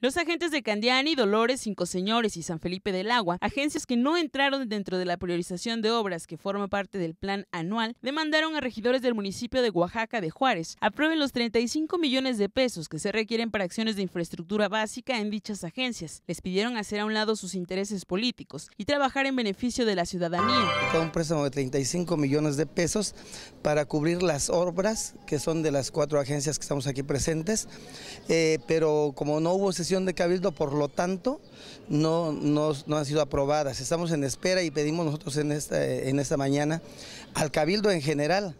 Los agentes de Candiani, Dolores, Cinco Señores y San Felipe del Agua, agencias que no entraron dentro de la priorización de obras que forma parte del plan anual, demandaron a regidores del municipio de Oaxaca de Juárez aprueben los 35 millones de pesos que se requieren para acciones de infraestructura básica en dichas agencias. Les pidieron hacer a un lado sus intereses políticos y trabajar en beneficio de la ciudadanía. Un préstamo de 35 millones de pesos para cubrir las obras que son de las cuatro agencias que estamos aquí presentes, eh, pero como no hubo de Cabildo, por lo tanto, no, no, han sido aprobadas. Estamos en espera y pedimos nosotros en esta, en esta mañana al Cabildo en general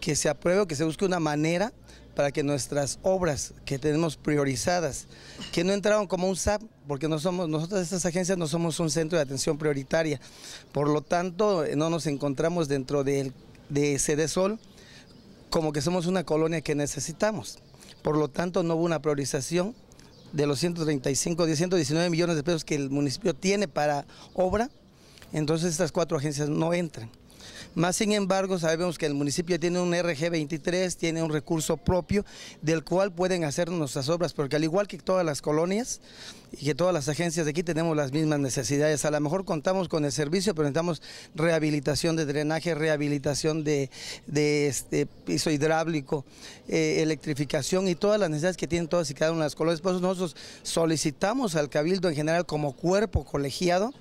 que se apruebe o que se busque una manera para que nuestras obras que tenemos priorizadas, que no entraron como un SAP, porque no somos, nosotros estas agencias no somos un centro de atención prioritaria, por lo tanto no nos encontramos dentro de, de sol, como que somos una colonia que necesitamos, por lo tanto no hubo una priorización de los 135, 119 millones de pesos que el municipio tiene para obra, entonces estas cuatro agencias no entran. Más sin embargo, sabemos que el municipio tiene un RG23, tiene un recurso propio del cual pueden hacer nuestras obras, porque al igual que todas las colonias y que todas las agencias de aquí tenemos las mismas necesidades. A lo mejor contamos con el servicio, pero necesitamos rehabilitación de drenaje, rehabilitación de, de este piso hidráulico, eh, electrificación y todas las necesidades que tienen todas y cada una de las colonias. Por eso nosotros solicitamos al Cabildo en general como cuerpo colegiado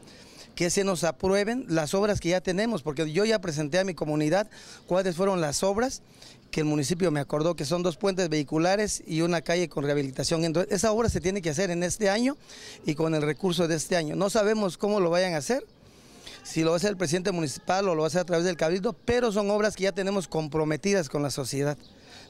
que se nos aprueben las obras que ya tenemos, porque yo ya presenté a mi comunidad cuáles fueron las obras que el municipio me acordó que son dos puentes vehiculares y una calle con rehabilitación. Entonces, esa obra se tiene que hacer en este año y con el recurso de este año. No sabemos cómo lo vayan a hacer, si lo va a hacer el presidente municipal o lo va a hacer a través del cabildo, pero son obras que ya tenemos comprometidas con la sociedad.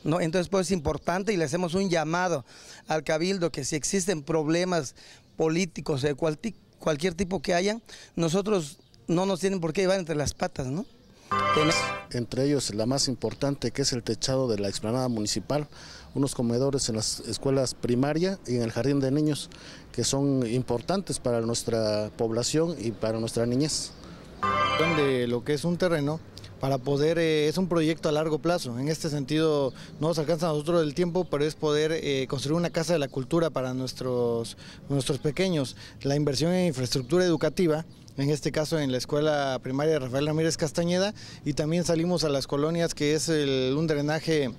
¿no? Entonces, pues es importante y le hacemos un llamado al cabildo que si existen problemas políticos de cualquier cualquier tipo que haya... nosotros no nos tienen por qué llevar entre las patas, ¿no? Entre ellos la más importante que es el techado de la explanada municipal, unos comedores en las escuelas primaria y en el jardín de niños que son importantes para nuestra población y para nuestra niñez. donde lo que es un terreno para poder, eh, es un proyecto a largo plazo. En este sentido, no nos alcanza a nosotros el tiempo, pero es poder eh, construir una casa de la cultura para nuestros, nuestros pequeños. La inversión en infraestructura educativa, en este caso en la escuela primaria de Rafael Ramírez Castañeda, y también salimos a las colonias, que es un drenaje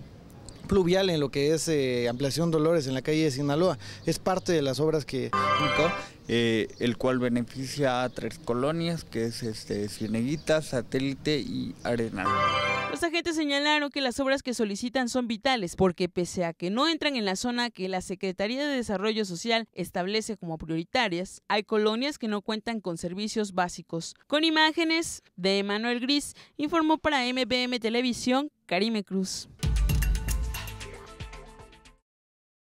pluvial en lo que es eh, Ampliación Dolores en la calle de Sinaloa. Es parte de las obras que... Eh, el cual beneficia a tres colonias, que es este, Cieneguita, Satélite y Arena. Los agentes señalaron que las obras que solicitan son vitales porque pese a que no entran en la zona que la Secretaría de Desarrollo Social establece como prioritarias, hay colonias que no cuentan con servicios básicos. Con imágenes de Manuel Gris, informó para MBM Televisión Karime Cruz.